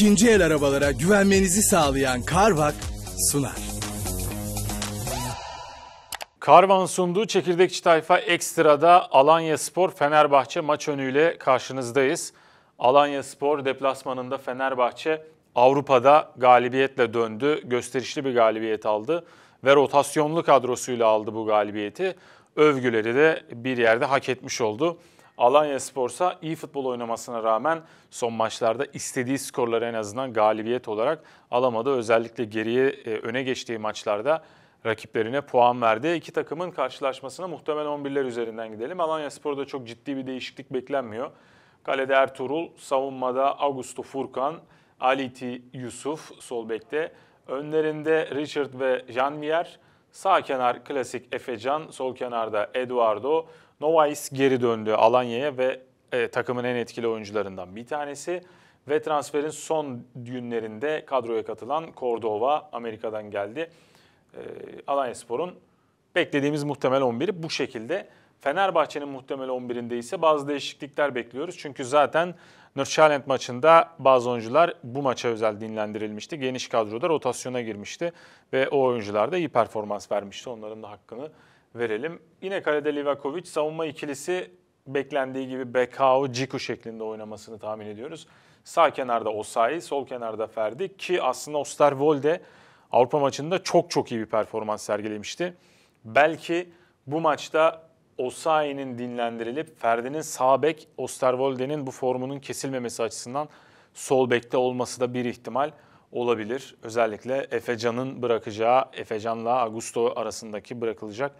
ikinci el arabalara güvenmenizi sağlayan Carvak sunar. Karvan sunduğu Çekirdekçi Tayfa Ekstra'da Alanya Spor Fenerbahçe maç önüyle karşınızdayız. Alanya Spor deplasmanında Fenerbahçe Avrupa'da galibiyetle döndü. Gösterişli bir galibiyet aldı ve rotasyonlu kadrosuyla aldı bu galibiyeti. Övgüleri de bir yerde hak etmiş oldu. Alanya Spor'sa iyi futbol oynamasına rağmen son maçlarda istediği skorları en azından galibiyet olarak alamadı. Özellikle geriye e, öne geçtiği maçlarda rakiplerine puan verdi. İki takımın karşılaşmasına muhtemel 11'ler üzerinden gidelim. Alanya Spor'da çok ciddi bir değişiklik beklenmiyor. Kalede Ertuğrul, savunmada Augusto Furkan, Aliti Yusuf sol bekte. Önlerinde Richard ve Janvier, Sağ kenar klasik Efecan, sol kenarda Eduardo. Novais geri döndü Alanya'ya ve e, takımın en etkili oyuncularından bir tanesi. Ve transferin son günlerinde kadroya katılan Cordova Amerika'dan geldi. E, Alanya Spor'un beklediğimiz muhtemel 11'i bu şekilde. Fenerbahçe'nin muhtemel 11'inde ise bazı değişiklikler bekliyoruz. Çünkü zaten Nürnberg maçında bazı oyuncular bu maça özel dinlendirilmişti. Geniş kadroda rotasyona girmişti ve o oyuncular da iyi performans vermişti. Onların da hakkını verelim. Yine kalede Livakovic savunma ikilisi beklendiği gibi Bekao, Ciku şeklinde oynamasını tahmin ediyoruz. Sağ kenarda Osayi, sol kenarda Ferdi ki aslında Osterwolde Avrupa maçında çok çok iyi bir performans sergilemişti. Belki bu maçta Osayi'nin dinlendirilip Ferdi'nin sağ bek, Osterwolde'nin bu formunun kesilmemesi açısından sol bekte olması da bir ihtimal olabilir. Özellikle Efecan'ın bırakacağı, Efecan'la Augusto arasındaki bırakılacak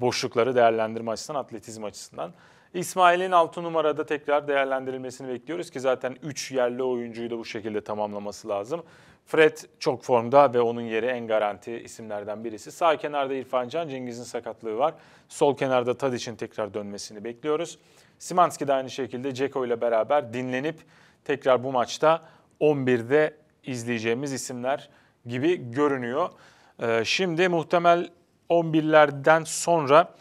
boşlukları değerlendirme açısından, atletizm açısından. İsmail'in 6 numarada tekrar değerlendirilmesini bekliyoruz ki zaten 3 yerli oyuncuyu da bu şekilde tamamlaması lazım. Fred çok formda ve onun yeri en garanti isimlerden birisi. Sağ kenarda İrfan Can, Cengiz'in sakatlığı var. Sol kenarda Tadic'in tekrar dönmesini bekliyoruz. Simanski de aynı şekilde Ceko ile beraber dinlenip tekrar bu maçta 11'de izleyeceğimiz isimler gibi görünüyor. Ee, şimdi muhtemel 11'lerden sonra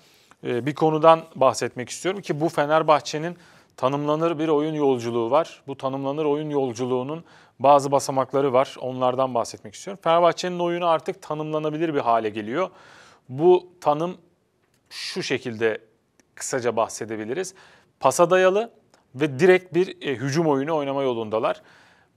e, bir konudan bahsetmek istiyorum ki bu Fenerbahçe'nin tanımlanır bir oyun yolculuğu var. Bu tanımlanır oyun yolculuğunun bazı basamakları var. Onlardan bahsetmek istiyorum. Fenerbahçe'nin oyunu artık tanımlanabilir bir hale geliyor. Bu tanım şu şekilde kısaca bahsedebiliriz. Pasa dayalı ve direkt bir e, hücum oyunu oynama yolundalar.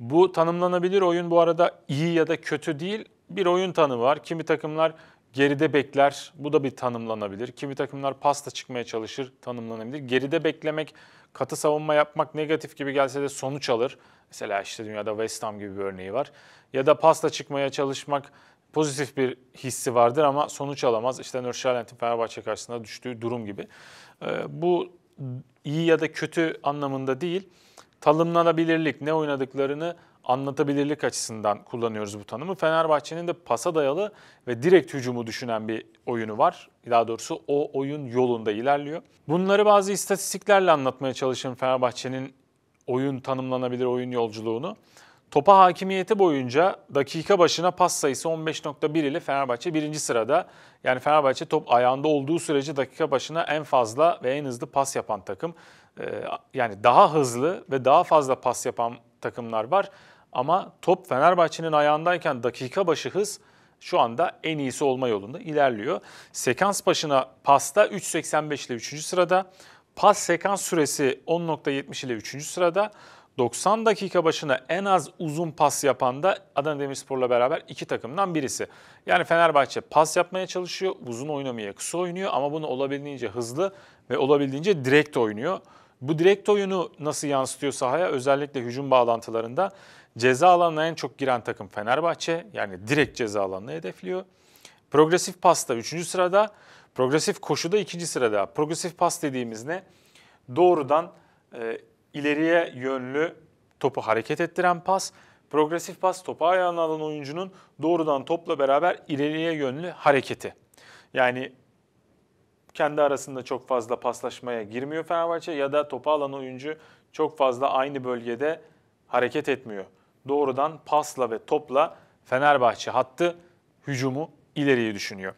Bu tanımlanabilir oyun bu arada iyi ya da kötü değil. Bir oyun tanımı var. Kimi takımlar geride bekler. Bu da bir tanımlanabilir. Kimi takımlar pasta çıkmaya çalışır tanımlanabilir. Geride beklemek, katı savunma yapmak negatif gibi gelse de sonuç alır. Mesela işte dünyada West Ham gibi bir örneği var. Ya da pasta çıkmaya çalışmak pozitif bir hissi vardır ama sonuç alamaz. İşte Nurşalent'in Fenerbahçe karşısında düştüğü durum gibi. Ee, bu iyi ya da kötü anlamında değil. Tanımlanabilirlik, ne oynadıklarını anlatabilirlik açısından kullanıyoruz bu tanımı. Fenerbahçe'nin de pasa dayalı ve direkt hücumu düşünen bir oyunu var. Daha doğrusu o oyun yolunda ilerliyor. Bunları bazı istatistiklerle anlatmaya çalışın Fenerbahçe'nin oyun tanımlanabilir oyun yolculuğunu. Topa hakimiyeti boyunca dakika başına pas sayısı 15.1 ile Fenerbahçe birinci sırada. Yani Fenerbahçe top ayağında olduğu sürece dakika başına en fazla ve en hızlı pas yapan takım. Ee, yani daha hızlı ve daha fazla pas yapan takımlar var. Ama top Fenerbahçe'nin ayağındayken dakika başı hız şu anda en iyisi olma yolunda ilerliyor. Sekans başına pasta 3.85 ile 3. sırada, pas sekans süresi 10.70 ile 3. sırada, 90 dakika başına en az uzun pas yapan da Adana Demirspor'la beraber iki takımdan birisi. Yani Fenerbahçe pas yapmaya çalışıyor, uzun oynamaya kısa oynuyor ama bunu olabildiğince hızlı ve olabildiğince direkt oynuyor. Bu direkt oyunu nasıl yansıtıyor sahaya özellikle hücum bağlantılarında Ceza alanına en çok giren takım Fenerbahçe. Yani direkt ceza alanını hedefliyor. Progresif pasta 3. sırada. Progresif koşuda 2. sırada. Progresif pas dediğimiz ne? Doğrudan e, ileriye yönlü topu hareket ettiren pas. Progresif pas topu ayağına alan oyuncunun doğrudan topla beraber ileriye yönlü hareketi. Yani kendi arasında çok fazla paslaşmaya girmiyor Fenerbahçe ya da topu alan oyuncu çok fazla aynı bölgede hareket etmiyor doğrudan pasla ve topla Fenerbahçe hattı hücumu ileriye düşünüyor.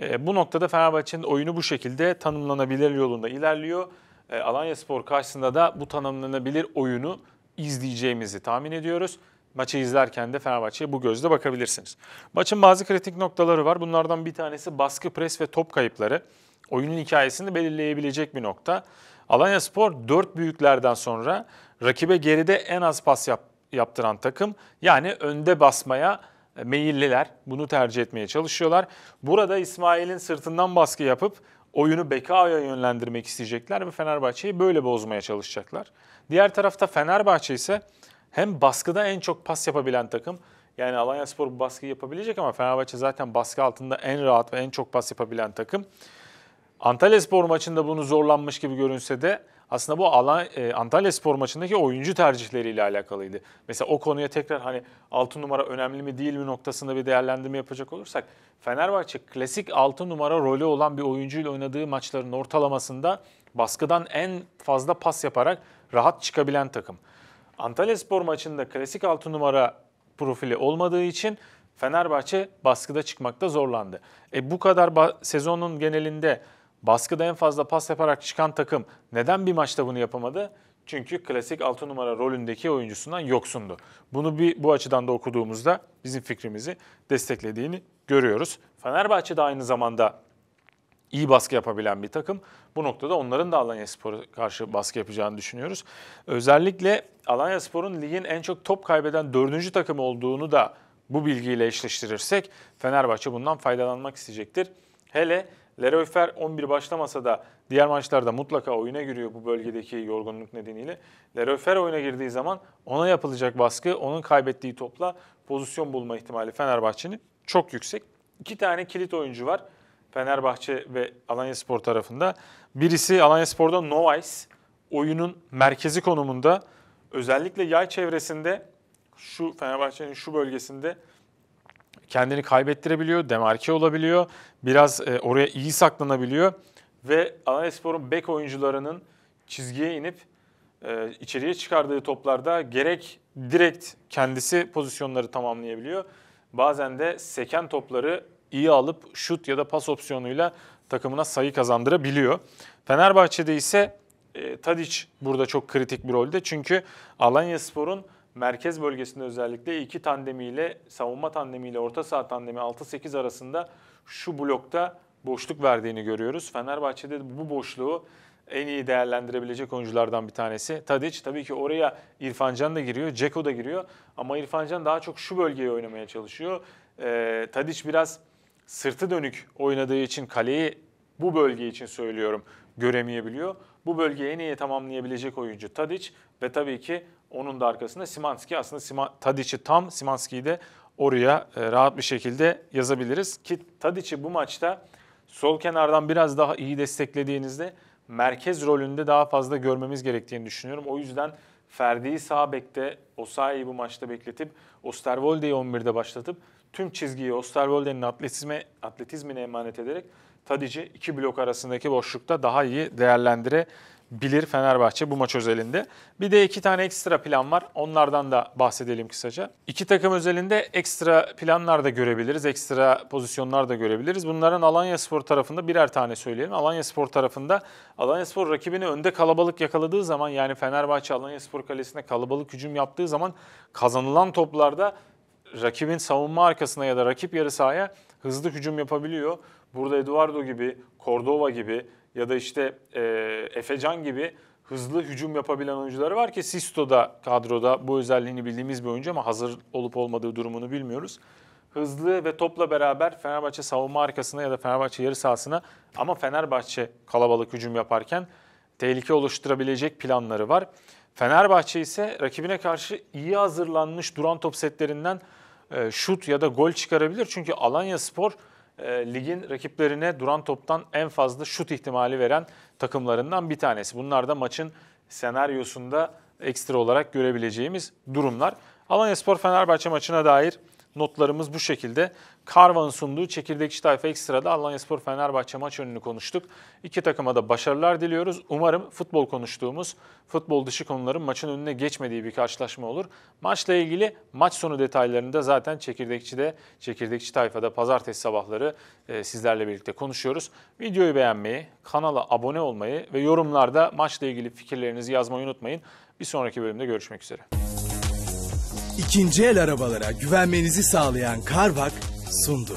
E, bu noktada Fenerbahçe'nin oyunu bu şekilde tanımlanabilir yolunda ilerliyor. E, Alanya Spor karşısında da bu tanımlanabilir oyunu izleyeceğimizi tahmin ediyoruz. Maçı izlerken de Fenerbahçe'ye bu gözle bakabilirsiniz. Maçın bazı kritik noktaları var. Bunlardan bir tanesi baskı, pres ve top kayıpları. Oyunun hikayesini belirleyebilecek bir nokta. Alanya Spor dört büyüklerden sonra rakibe geride en az pas yap, yaptıran takım. Yani önde basmaya e, meyilliler. Bunu tercih etmeye çalışıyorlar. Burada İsmail'in sırtından baskı yapıp oyunu Bekao'ya yönlendirmek isteyecekler ve Fenerbahçe'yi böyle bozmaya çalışacaklar. Diğer tarafta Fenerbahçe ise hem baskıda en çok pas yapabilen takım. Yani Alanya Spor bu baskıyı yapabilecek ama Fenerbahçe zaten baskı altında en rahat ve en çok pas yapabilen takım. Antalya Spor maçında bunu zorlanmış gibi görünse de aslında bu alan, e, Antalya Spor maçındaki oyuncu tercihleriyle alakalıydı. Mesela o konuya tekrar hani 6 numara önemli mi değil mi noktasında bir değerlendirme yapacak olursak Fenerbahçe klasik 6 numara rolü olan bir oyuncuyla oynadığı maçların ortalamasında baskıdan en fazla pas yaparak rahat çıkabilen takım. Antalya Spor maçında klasik 6 numara profili olmadığı için Fenerbahçe baskıda çıkmakta zorlandı. E bu kadar sezonun genelinde baskıda en fazla pas yaparak çıkan takım neden bir maçta bunu yapamadı? Çünkü klasik 6 numara rolündeki oyuncusundan yoksundu. Bunu bir bu açıdan da okuduğumuzda bizim fikrimizi desteklediğini görüyoruz. Fenerbahçe de aynı zamanda iyi baskı yapabilen bir takım. Bu noktada onların da Alanya Spor'a karşı baskı yapacağını düşünüyoruz. Özellikle Alanya Spor'un ligin en çok top kaybeden dördüncü takım olduğunu da bu bilgiyle eşleştirirsek Fenerbahçe bundan faydalanmak isteyecektir. Hele Leroy Fer 11 başlamasa da diğer maçlarda mutlaka oyuna giriyor bu bölgedeki yorgunluk nedeniyle. Leroy Fer oyuna girdiği zaman ona yapılacak baskı, onun kaybettiği topla pozisyon bulma ihtimali Fenerbahçe'nin çok yüksek. İki tane kilit oyuncu var Fenerbahçe ve Alanya Spor tarafında. Birisi Alanya Spor'da Novays. Oyunun merkezi konumunda özellikle yay çevresinde şu Fenerbahçe'nin şu bölgesinde kendini kaybettirebiliyor, demarke olabiliyor. Biraz e, oraya iyi saklanabiliyor. Ve Anadoluspor'un bek oyuncularının çizgiye inip e, içeriye çıkardığı toplarda gerek direkt kendisi pozisyonları tamamlayabiliyor. Bazen de seken topları iyi alıp şut ya da pas opsiyonuyla takımına sayı kazandırabiliyor. Fenerbahçe'de ise e, Tadic burada çok kritik bir rolde. Çünkü Alanya Spor'un merkez bölgesinde özellikle iki tandemiyle, savunma tandemiyle, orta saha tandemi 6-8 arasında şu blokta boşluk verdiğini görüyoruz. Fenerbahçe'de bu boşluğu en iyi değerlendirebilecek oyunculardan bir tanesi. Tadic tabii ki oraya İrfan Can da giriyor, Ceko da giriyor. Ama İrfan Can daha çok şu bölgeyi oynamaya çalışıyor. Ee, Tadic biraz sırtı dönük oynadığı için kaleyi bu bölge için söylüyorum göremeyebiliyor. Bu bölgeyi en iyi tamamlayabilecek oyuncu Tadic ve tabii ki onun da arkasında Simanski aslında Sima, Tadic'i tam Simanski'yi de oraya e, rahat bir şekilde yazabiliriz. Ki Tadic'i bu maçta sol kenardan biraz daha iyi desteklediğinizde merkez rolünde daha fazla görmemiz gerektiğini düşünüyorum. O yüzden Ferdi'yi sağ bekte, Osayi'yi bu maçta bekletip, Osterwolde'yi 11'de başlatıp, tüm çizgiyi Osterwolde'nin atletizme, atletizmine emanet ederek Tadic'i iki blok arasındaki boşlukta daha iyi değerlendire bilir Fenerbahçe bu maç özelinde. Bir de iki tane ekstra plan var. Onlardan da bahsedelim kısaca. İki takım özelinde ekstra planlar da görebiliriz. Ekstra pozisyonlar da görebiliriz. Bunların Alanya Spor tarafında birer tane söyleyelim. Alanya Spor tarafında Alanya Spor rakibini önde kalabalık yakaladığı zaman yani Fenerbahçe Alanya Spor kalesine kalabalık hücum yaptığı zaman kazanılan toplarda rakibin savunma arkasına ya da rakip yarı sahaya hızlı hücum yapabiliyor. Burada Eduardo gibi, Cordova gibi, ya da işte e, Efecan gibi hızlı hücum yapabilen oyuncuları var ki Sisto da kadroda bu özelliğini bildiğimiz bir oyuncu ama hazır olup olmadığı durumunu bilmiyoruz. Hızlı ve topla beraber Fenerbahçe savunma arkasına ya da Fenerbahçe yarı sahasına ama Fenerbahçe kalabalık hücum yaparken tehlike oluşturabilecek planları var. Fenerbahçe ise rakibine karşı iyi hazırlanmış duran top setlerinden e, şut ya da gol çıkarabilir. Çünkü Alanya Spor ee, ligin rakiplerine duran toptan en fazla şut ihtimali veren takımlarından bir tanesi. Bunlar da maçın senaryosunda ekstra olarak görebileceğimiz durumlar. Alanyaspor Fenerbahçe maçına dair Notlarımız bu şekilde. Karvan'ın sunduğu Çekirdekçi Tayfa Ekstra'da Alanya Spor Fenerbahçe maç önünü konuştuk. İki takıma da başarılar diliyoruz. Umarım futbol konuştuğumuz, futbol dışı konuların maçın önüne geçmediği bir karşılaşma olur. Maçla ilgili maç sonu detaylarını da zaten Çekirdekçi'de, Çekirdekçi Tayfa'da pazartesi sabahları e, sizlerle birlikte konuşuyoruz. Videoyu beğenmeyi, kanala abone olmayı ve yorumlarda maçla ilgili fikirlerinizi yazmayı unutmayın. Bir sonraki bölümde görüşmek üzere. İkinci el arabalara güvenmenizi sağlayan Carvak sundu.